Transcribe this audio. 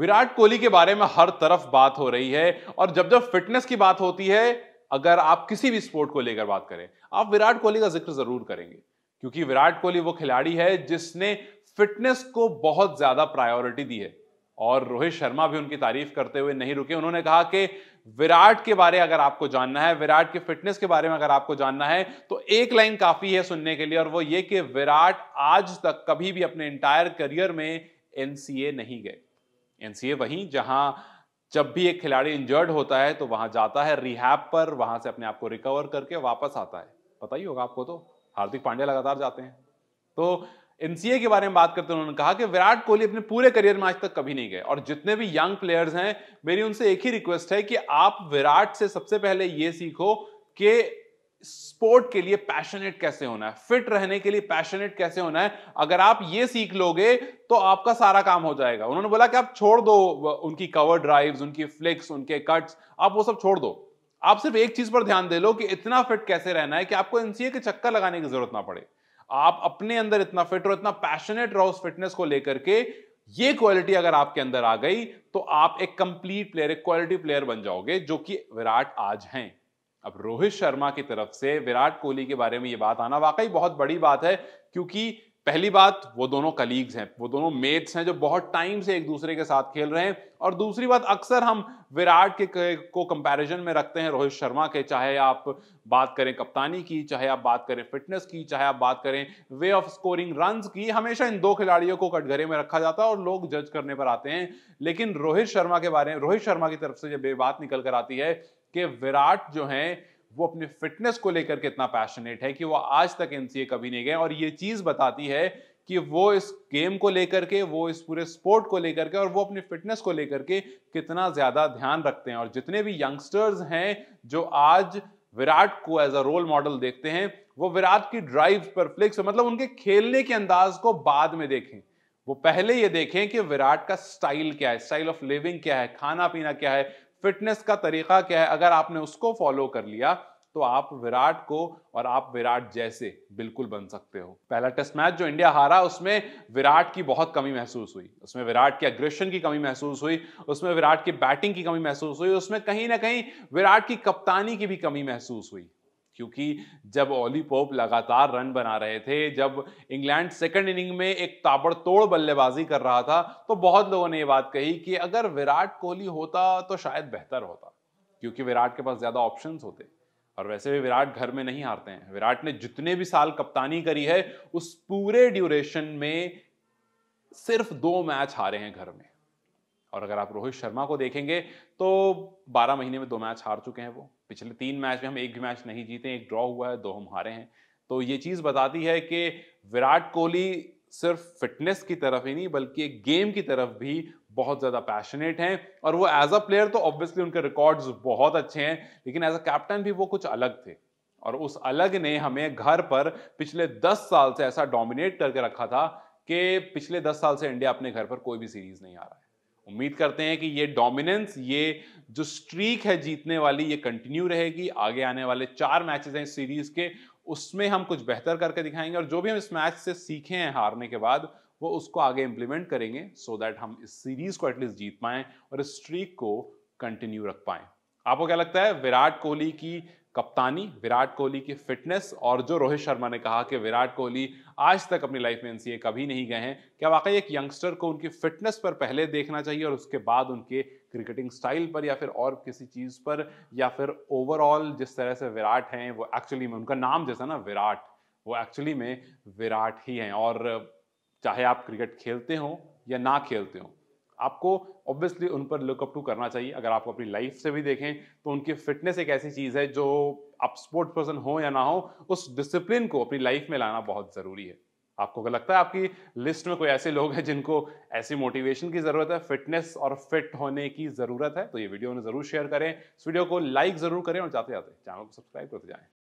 विराट कोहली के बारे में हर तरफ बात हो रही है और जब जब फिटनेस की बात होती है अगर आप किसी भी स्पोर्ट को लेकर बात करें आप विराट कोहली का जिक्र जरूर करेंगे क्योंकि विराट कोहली वो खिलाड़ी है जिसने फिटनेस को बहुत ज्यादा प्रायोरिटी दी है और रोहित शर्मा भी उनकी तारीफ करते हुए नहीं रुके उन्होंने कहा कि विराट के बारे अगर आपको जानना है विराट के फिटनेस के बारे में अगर आपको जानना है तो एक लाइन काफी है सुनने के लिए और वो ये कि विराट आज तक कभी भी अपने इंटायर करियर में एनसीए नहीं गए एनसीए वहीं जहां जब भी एक खिलाड़ी इंजर्ड होता है तो वहां जाता है रिहैप पर वहां से अपने आप को रिकवर करके वापस आता है पता ही होगा आपको तो हार्दिक पांड्या लगातार जाते हैं तो एनसीए के बारे में बात करते उन्होंने कहा कि विराट कोहली अपने पूरे करियर में आज तक कभी नहीं गए और जितने भी यंग प्लेयर्स हैं मेरी उनसे एक ही रिक्वेस्ट है कि आप विराट से सबसे पहले ये सीखो कि स्पोर्ट के लिए पैशनेट कैसे होना है फिट रहने के लिए पैशनेट कैसे होना है अगर आप ये सीख लोगे तो आपका सारा काम हो जाएगा उन्होंने बोला कि आप छोड़ दो उनकी कवर ड्राइव्स उनकी फ्लिक्स उनके कट्स आप वो सब छोड़ दो आप सिर्फ एक चीज पर ध्यान दे लो कि इतना फिट कैसे रहना है कि आपको एनसीए के चक्कर लगाने की जरूरत ना पड़े आप अपने अंदर इतना फिट रहो इतना पैशनेट रहो उस फिटनेस को लेकर के ये क्वालिटी अगर आपके अंदर आ गई तो आप एक कंप्लीट प्लेयर एक क्वालिटी प्लेयर बन जाओगे जो कि विराट आज हैं अब रोहित शर्मा की तरफ से विराट कोहली के बारे में ये बात आना वाकई बहुत बड़ी बात है क्योंकि पहली बात वो दोनों कलीग्स हैं वो दोनों मेट्स हैं जो बहुत टाइम से एक दूसरे के साथ खेल रहे हैं और दूसरी बात अक्सर हम विराट के को कंपैरिजन में रखते हैं रोहित शर्मा के चाहे आप बात करें कप्तानी की चाहे आप बात करें फिटनेस की चाहे आप बात करें वे ऑफ स्कोरिंग रन की हमेशा इन दो खिलाड़ियों को कटघरे में रखा जाता है और लोग जज करने पर आते हैं लेकिन रोहित शर्मा के बारे में रोहित शर्मा की तरफ से जब ये बात निकल कर आती है कि विराट जो हैं वो अपने फिटनेस को लेकर के इतना पैशनेट है कि वो आज तक एनसीए कभी नहीं गए और ये चीज़ बताती है कि वो इस गेम को लेकर के वो इस पूरे स्पोर्ट को लेकर के और वो अपनी फिटनेस को लेकर के कितना ज़्यादा ध्यान रखते हैं और जितने भी यंगस्टर्स हैं जो आज विराट को एज अ रोल मॉडल देखते हैं वो विराट की ड्राइव पर फ्लिक्स मतलब उनके खेलने के अंदाज को बाद में देखें वो पहले ये देखें कि विराट का स्टाइल क्या है स्टाइल ऑफ लिविंग क्या है खाना पीना क्या है फिटनेस का तरीका क्या है अगर आपने उसको फॉलो कर लिया तो आप विराट को और आप विराट जैसे बिल्कुल बन सकते हो पहला टेस्ट मैच जो इंडिया हारा उसमें विराट की बहुत कमी महसूस हुई उसमें विराट के अग्रेशन की कमी महसूस हुई उसमें विराट की बैटिंग की कमी महसूस हुई उसमें कहीं ना कहीं विराट की कप्तानी की भी कमी महसूस हुई क्योंकि जब ओली पोप लगातार रन बना रहे थे जब इंग्लैंड सेकंड इनिंग में एक ताबड़तोड़ बल्लेबाजी कर रहा था तो बहुत लोगों ने ये बात कही कि अगर विराट कोहली होता तो शायद बेहतर होता क्योंकि विराट के पास ज़्यादा ऑप्शन होते और वैसे भी विराट घर में नहीं हारते हैं विराट ने जितने भी साल कप्तानी करी है उस पूरे ड्यूरेशन में सिर्फ दो मैच हारे हैं घर में और अगर आप रोहित शर्मा को देखेंगे तो 12 महीने में दो मैच हार चुके हैं वो पिछले तीन मैच में हम एक भी मैच नहीं जीते एक ड्रॉ हुआ है दो हम हारे हैं तो ये चीज़ बताती है कि विराट कोहली सिर्फ फिटनेस की तरफ ही नहीं बल्कि गेम की तरफ भी बहुत ज़्यादा पैशनेट हैं और वो एज अ प्लेयर तो ऑब्वियसली उनके रिकॉर्ड्स बहुत अच्छे हैं लेकिन एज अ कैप्टन भी वो कुछ अलग थे और उस अलग ने हमें घर पर पिछले दस साल से ऐसा डोमिनेट करके रखा था कि पिछले दस साल से इंडिया अपने घर पर कोई भी सीरीज नहीं आ रहा है उम्मीद करते हैं कि ये डोमिनेंस ये जो स्ट्रीक है जीतने वाली ये कंटिन्यू रहेगी आगे आने वाले चार मैचेस हैं इस सीरीज के उसमें हम कुछ बेहतर करके दिखाएंगे और जो भी हम इस मैच से सीखे हैं हारने के बाद वो उसको आगे इंप्लीमेंट करेंगे सो so दैट हम इस सीरीज को एटलीस्ट जीत पाएं और इस स्ट्रीक को कंटिन्यू रख पाएं आपको क्या लगता है विराट कोहली की कप्तानी विराट कोहली की फिटनेस और जो रोहित शर्मा ने कहा कि विराट कोहली आज तक अपनी लाइफ में एनसीए कभी नहीं गए हैं क्या वाकई एक यंगस्टर को उनकी फिटनेस पर पहले देखना चाहिए और उसके बाद उनके क्रिकेटिंग स्टाइल पर या फिर और किसी चीज़ पर या फिर ओवरऑल जिस तरह से विराट हैं वो एक्चुअली में उनका नाम जैसा ना विराट वो एक्चुअली में विराट ही हैं और चाहे आप क्रिकेट खेलते हो या ना खेलते हो आपको ऑब्वियसली उन पर लुकअप टू करना चाहिए अगर आप अपनी लाइफ से भी देखें तो उनकी फिटनेस एक ऐसी चीज़ है जो आप स्पोर्ट्स पर्सन हो या ना हो उस डिसिप्लिन को अपनी लाइफ में लाना बहुत ज़रूरी है आपको अगर लगता है आपकी लिस्ट में कोई ऐसे लोग हैं जिनको ऐसी मोटिवेशन की ज़रूरत है फिटनेस और फिट होने की ज़रूरत है तो ये वीडियो उन्हें ज़रूर शेयर करें इस वीडियो को लाइक ज़रूर करें और जाते जाते चैनल को सब्सक्राइब करते जाएँ